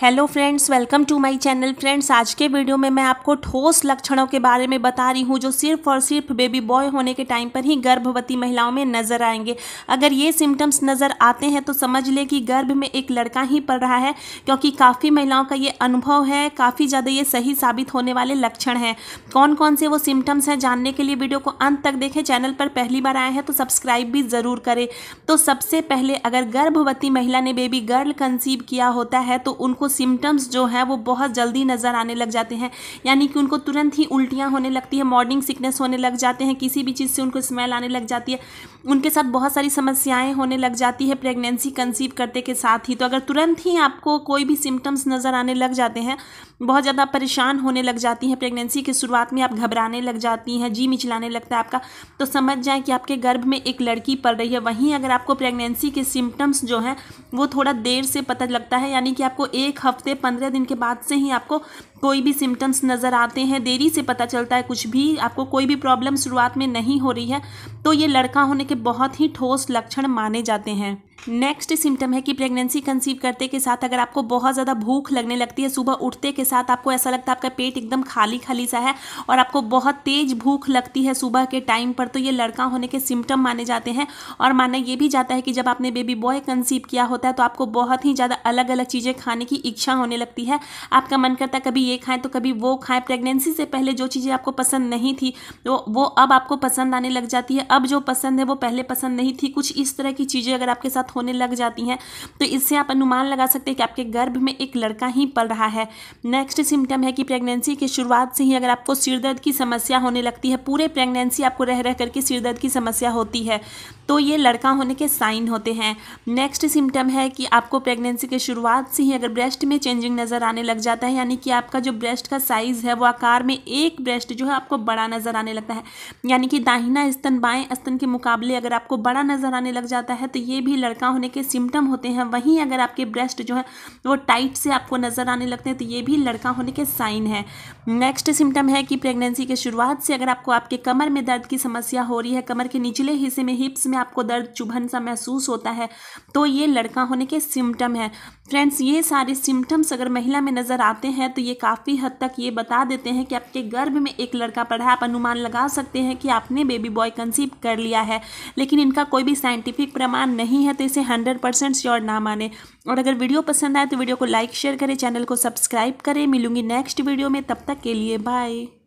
hello friends welcome to my channel friends आज के video में मैं आपको ठोस लक्षणों के बारे में बता रही हूँ जो सिर्फ और सिर्फ बेबी बॉय होने के टाइम पर ही गर्भवती महिलाओं में नज़र आएंगे अगर ये सिम्टम्स नज़र आते हैं तो समझ लें कि गर्भ में एक लड़का ही पड़ रहा है क्योंकि काफ़ी महिलाओं का ये अनुभव है काफ़ी ज़्यादा ये सही साबित होने वाले लक्षण हैं कौन कौन से वो सिम्टम्स हैं जानने के लिए वीडियो को अंत तक देखें चैनल पर पहली बार आए हैं तो सब्सक्राइब भी ज़रूर करें तो सबसे पहले अगर गर्भवती महिला ने बेबी गर्ल कंसीव किया होता है तो उनको को सिम्टम्स जो है वो बहुत जल्दी नज़र आने लग जाते हैं यानी कि उनको तुरंत ही उल्टियाँ होने लगती है मॉर्निंग सिकनेस होने लग जाते हैं किसी भी चीज़ से उनको स्मेल आने लग जाती है उनके साथ बहुत सारी समस्याएं होने लग जाती है प्रेगनेंसी कंसीव करते के साथ ही तो अगर तुरंत ही आपको कोई भी सिम्टम्स नज़र आने लग जाते हैं बहुत ज़्यादा परेशान होने लग जाती हैं प्रेगनेंसी की शुरुआत में आप घबराने लग जाती हैं जी मिचलाने लगता है आपका तो समझ जाएं कि आपके गर्भ में एक लड़की पड़ रही है वहीं अगर आपको प्रेगनेंसी के सिम्टम्स जो हैं वो थोड़ा देर से पता लगता है यानी कि आपको एक एक हफ्ते पंद्रह दिन के बाद से ही आपको कोई भी सिम्टम्स नज़र आते हैं देरी से पता चलता है कुछ भी आपको कोई भी प्रॉब्लम शुरुआत में नहीं हो रही है तो ये लड़का होने के बहुत ही ठोस लक्षण माने जाते हैं नेक्स्ट सिम्टम है कि प्रेगनेंसी कंसीव करते के साथ अगर आपको बहुत ज़्यादा भूख लगने लगती है सुबह उठते के साथ आपको ऐसा लगता है आपका पेट एकदम खाली खाली सा है और आपको बहुत तेज़ भूख लगती है सुबह के टाइम पर तो ये लड़का होने के सिम्टम माने जाते हैं और माना ये भी जाता है कि जब आपने बेबी बॉय कंसीव किया होता है तो आपको बहुत ही ज़्यादा अलग अलग चीज़ें खाने की इच्छा होने लगती है आपका मन करता है कभी ये खाएं तो कभी वो खाएं प्रेगनेंसी से पहले जो चीज़ें आपको पसंद नहीं थी वो तो वो अब आपको पसंद आने लग जाती है अब जो पसंद है वो पहले पसंद नहीं थी कुछ इस तरह की चीज़ें अगर आपके साथ होने लग जाती हैं तो इससे आप अनुमान लगा सकते हैं कि आपके गर्भ में एक लड़का ही पल रहा है नेक्स्ट सिम्टम है कि प्रेगनेंसी की शुरुआत से ही अगर आपको सिरदर्द की समस्या होने लगती है पूरे प्रेगनेंसी आपको रह रह करके सिरदर्द की समस्या होती है तो ये लड़का होने के साइन होते हैं नेक्स्ट सिम्टम है कि आपको प्रेगनेंसी के शुरुआत से ही अगर ब्रेस्ट में चेंजिंग नज़र आने लग जाता है यानी कि आपका जो ब्रेस्ट का साइज़ है वो आकार में एक ब्रेस्ट जो है आपको बड़ा नज़र आने लगता है यानी कि दाहिना स्तन बाएँ स्तन के मुकाबले अगर आपको बड़ा नज़र आने लग जाता है तो ये भी लड़का हल्का होने के सिम्टम होते हैं वहीं अगर आपके ब्रेस्ट जो है वो टाइट से आपको नज़र आने लगते हैं तो ये भी लड़का होने के साइन है नेक्स्ट सिम्टम है कि प्रेगनेंसी के शुरुआत से अगर आपको आपके कमर में दर्द की समस्या हो रही है कमर के निचले हिस्से में हिप्स में आपको दर्द चुभन सा महसूस होता है तो ये लड़का होने के सिम्टम है फ्रेंड्स ये सारे सिम्टम्स अगर महिला में नज़र आते हैं तो ये काफ़ी हद तक ये बता देते हैं कि आपके गर्भ में एक लड़का पड़ा है आप अनुमान लगा सकते हैं कि आपने बेबी बॉय कंसीव कर लिया है लेकिन इनका कोई भी साइंटिफिक प्रमाण नहीं है तो से हंड्रेड परसेंट श्योर ना माने और अगर वीडियो पसंद आए तो वीडियो को लाइक शेयर करें चैनल को सब्सक्राइब करें मिलूंगी नेक्स्ट वीडियो में तब तक के लिए बाय